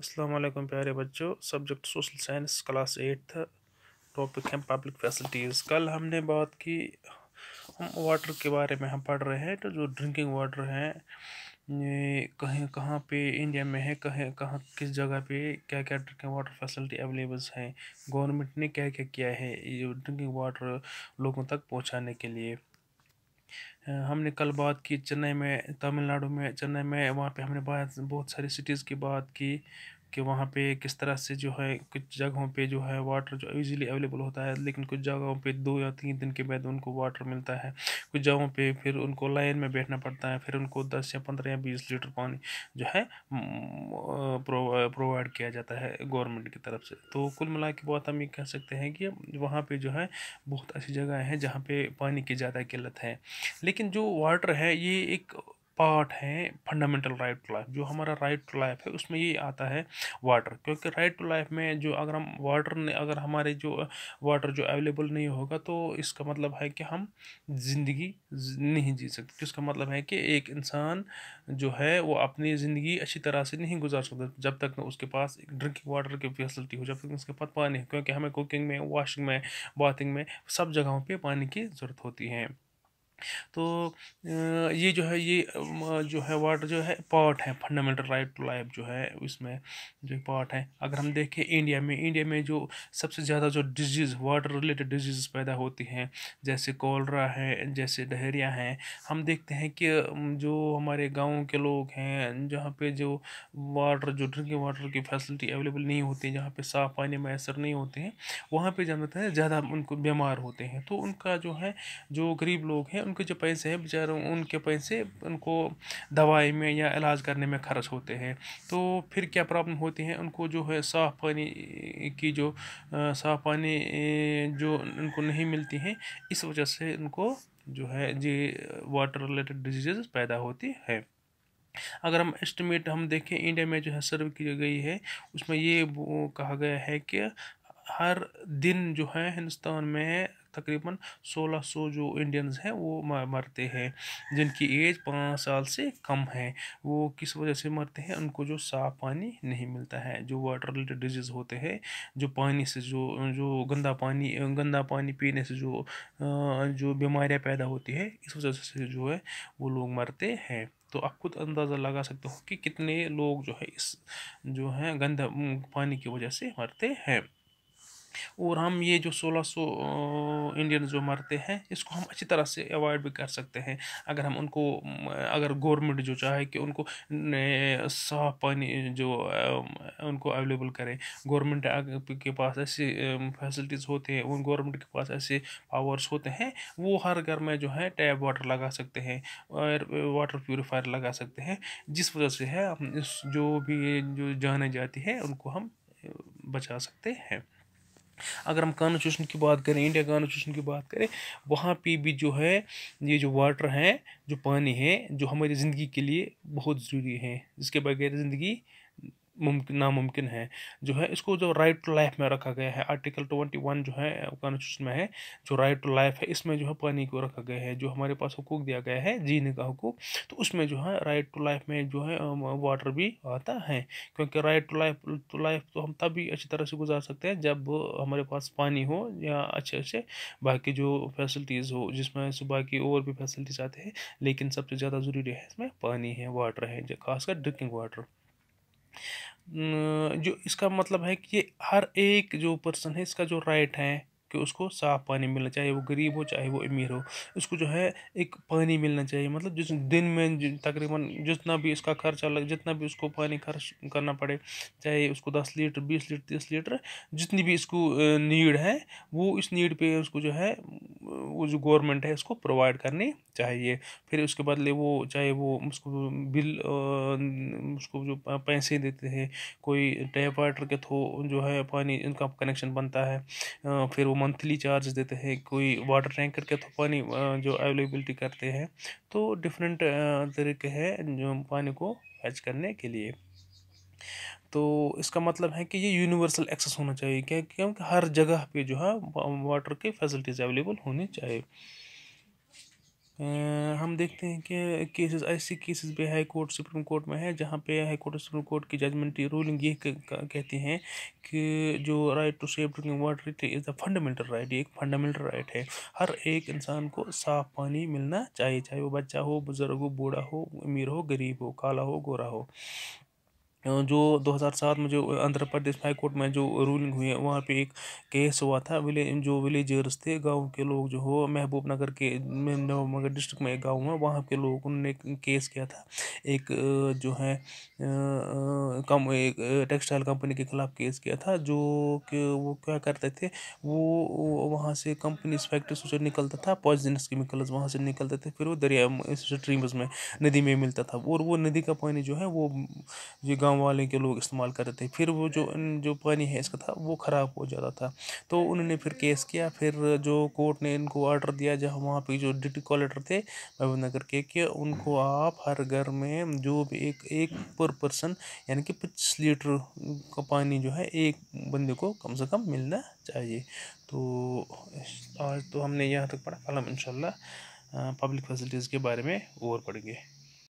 असलम प्यारे बच्चों subject social science class eight था टॉपिक है पब्लिक फैसिलिटीज़ कल हमने बात की हम वाटर के बारे में हम पढ़ रहे हैं तो जो ड्रिंकिंग वाटर है ये कहीं कहाँ पे इंडिया में है कहीं कहाँ किस जगह पे क्या क्या ड्रिंकिंग वाटर फैसिलिटी अवेलेबल हैं गवर्नमेंट ने क्या क्या किया है ये ड्रिंकिंग वाटर लोगों तक पहुँचाने के लिए हमने कल बात की चेन्नई में तमिलनाडु में चेन्नई में वहाँ पे हमने बात बहुत सारी सिटीज़ की बात की कि वहाँ पे किस तरह से जो है कुछ जगहों पे जो है वाटर जो ईज़िली अवेलेबल होता है लेकिन कुछ जगहों पे दो या तीन दिन के बाद उनको वाटर मिलता है कुछ जगहों पे फिर उनको लाइन में बैठना पड़ता है फिर उनको दस या पंद्रह या बीस लीटर पानी जो है प्रोवाइड किया जाता है गवर्नमेंट की तरफ से तो कुल मिला के बहुत हम ये कह सकते हैं कि वहाँ पर जो है बहुत ऐसी जगह हैं जहाँ पर पानी की ज़्यादा किल्लत है लेकिन जो वाटर है ये एक पार्ट है फंडामेंटल राइट टू लाइफ जो हमारा राइट टू लाइफ है उसमें ये आता है वाटर क्योंकि राइट टू लाइफ में जो अगर हम वाटर ने अगर हमारे जो वाटर जो अवेलेबल नहीं होगा तो इसका मतलब है कि हम ज़िंदगी नहीं जी सकते तो इसका मतलब है कि एक इंसान जो है वो अपनी ज़िंदगी अच्छी तरह से नहीं गुजार सकता जब तक उसके पास ड्रिंकिंग वाटर की फैसिलिटी हो जब तक उसके पास पानी क्योंकि हमें कुकिंग में वॉशिंग में बाथिंग में सब जगहों पर पानी की ज़रूरत होती है तो ये जो है ये जो है वाटर जो है पार्ट है फंडामेंटल राइट टू लाइफ जो है इसमें जो पार्ट है अगर हम देखें इंडिया में इंडिया में जो सबसे ज़्यादा जो डिजीज़ वाटर रिलेटेड डिजीज़ पैदा होती हैं जैसे कॉलरा है जैसे डहरिया है हम देखते हैं कि जो हमारे गाँव के लोग हैं जहाँ पे जो वाटर जो ड्रिंकिंग वाटर की फैसिलिटी अवेलेबल नहीं होती जहाँ पर साफ़ पानी मैसर नहीं होते हैं वहाँ पर जाना है ज़्यादा उनको बीमार होते हैं तो उनका जो है जो गरीब लोग हैं उनके जो पैसे हैं बेचारों उनके पैसे उनको दवाई में या इलाज करने में खर्च होते हैं तो फिर क्या प्रॉब्लम होती है उनको जो है साफ़ पानी की जो साफ़ पानी जो उनको नहीं मिलती हैं इस वजह से उनको जो है जी वाटर रिलेटेड डिजीज़ पैदा होती है अगर हम एस्टिमेट हम देखें इंडिया में जो है सर्व की गई है उसमें ये कहा गया है कि हर दिन जो है हिंदुस्तान में तकरीबन 1600 जो इंडियंस हैं वो मरते हैं जिनकी एज पाँच साल से कम है वो किस वजह से मरते हैं उनको जो साफ़ पानी नहीं मिलता है जो वाटर रिलेटेड डिजीज़ होते हैं जो पानी से जो जो गंदा पानी गंदा पानी पीने से जो जो बीमारियाँ पैदा होती है इस वजह से जो है वो लोग मरते हैं तो आप खुद अंदाज़ा लगा सकते हो कि कितने लोग जो है इस जो है गंदा पानी की वजह से मरते हैं और हम ये जो 1600 इंडियन जो मरते हैं इसको हम अच्छी तरह से अवॉइड भी कर सकते हैं अगर हम उनको अगर गवर्नमेंट जो चाहे कि उनको साफ पानी जो उनको अवेलेबल करें गवर्नमेंट के पास ऐसे फैसिलिटीज़ होते हैं उन गवर्नमेंट के पास ऐसे पावर्स होते हैं वो हर घर में जो है टैप वाटर लगा सकते हैं और वाटर प्योरीफायर लगा सकते हैं जिस वजह से है जो भी जो जाने जाती है उनको हम बचा सकते हैं अगर हम कॉन्स्टिट्यूशन की बात करें इंडिया कॉन्स्टिट्यूशन की बात करें वहाँ पे भी जो है ये जो वाटर है जो पानी है जो हमारी ज़िंदगी के लिए बहुत ज़रूरी है जिसके बगैर ज़िंदगी मुमकिन नामुमकिन है जो है इसको जो राइट टू लाइफ में रखा गया है आर्टिकल ट्वेंटी वन जो है कॉन्स्टिट्यूशन में है जो राइट टू लाइफ है इसमें जो है पानी को रखा गया है जो हमारे पास हुकूक दिया गया है जीने का हुकूक तो उसमें जो है राइट टू लाइफ में जो है वाटर भी आता है क्योंकि right to life to life तो हम तभी अच्छी तरह से गुजार सकते हैं जब हमारे पास पानी हो या अच्छे अच्छे बाकी जो फैसिलिटीज़ हो जिसमें सुबह की और भी फैसिलिटीज़ आते हैं लेकिन सबसे ज़्यादा ज़रूरी है इसमें पानी है वाटर है खासकर ड्रिंकिंग वाटर जो इसका मतलब है कि हर एक जो पर्सन है इसका जो राइट है कि उसको साफ़ पानी मिलना चाहिए वो गरीब हो चाहे वो अमीर हो उसको जो है एक पानी मिलना चाहिए मतलब जिस दिन में तकरीबन जितना भी इसका खर्चा लग जितना भी उसको पानी खर्च करना पड़े चाहे उसको दस लीटर बीस लीटर तीस लीटर जितनी भी इसको नीड है वो इस नीड पे उसको जो है वो जो गवर्नमेंट है उसको प्रोवाइड करनी चाहिए फिर उसके बदले वो चाहे वो उसको बिल उसको जो पैसे देते हैं कोई टैप वाटर के थ्रो जो है पानी इनका कनेक्शन बनता है फिर वो मंथली चार्ज देते हैं कोई वाटर टैंकर के थ्रो पानी जो अवेलेबिलिटी करते हैं तो डिफरेंट तरीके हैं जो पानी को फैच करने के लिए तो इसका मतलब है कि ये यूनिवर्सल एक्सेस होना चाहिए क्या क्योंकि हर जगह पे जो है वाटर की फैसिलिटीज़ अवेलेबल होनी चाहिए हम देखते हैं कि केसेस ऐसे केसेस भी हाई कोर्ट सुप्रीम कोर्ट में है जहाँ पे हाई कोर्ट सुप्रीम कोर्ट की जजमेंट रूलिंग ये कहती हैं कि जो right to safe drinking water it is the fundamental right ये एक फंडामेंटल राइट है हर एक इंसान को साफ पानी मिलना चाहिए चाहे वो बच्चा हो बुज़ुर्ग हो बूढ़ा हो अमीर हो गरीब हो काला हो गोरा हो जो 2007 में जो आंध्र प्रदेश हाई कोर्ट में जो रूलिंग हुई है वहाँ पे एक केस हुआ था विले जो विलेजर्स थे गांव के लोग जो हो महबूब नगर के नगर डिस्ट्रिक्ट में एक गाँव हुआ वहाँ के लोग उन्होंने केस किया था एक जो है कम एक टेक्सटाइल कंपनी के खिलाफ केस किया था जो कि वो क्या करते थे वो वहाँ से कंपनी फैक्ट्री से निकलता था पॉइजनस केमिकल्स वहाँ से निकलते थे फिर वो दरिया स्ट्रीम्स में नदी में मिलता था और वो नदी का पानी जो है वो ये गाँव गांव वाले के लोग इस्तेमाल करते थे फिर वो जो जो पानी है इसका था वो ख़राब हो जाता था तो उन्होंने फिर केस किया फिर जो कोर्ट ने इनको ऑर्डर दिया जहाँ वहाँ पे जो डिटी कॉलेटर थे महबूब नगर के कि उनको आप हर घर में जो भी एक एक पर पर्सन यानी कि पच्चीस लीटर का पानी जो है एक बंदे को कम से कम मिलना चाहिए तो आज तो हमने यहाँ तक पढ़ा कल हम पब्लिक फैसिलिटीज़ के बारे में और पढ़ेंगे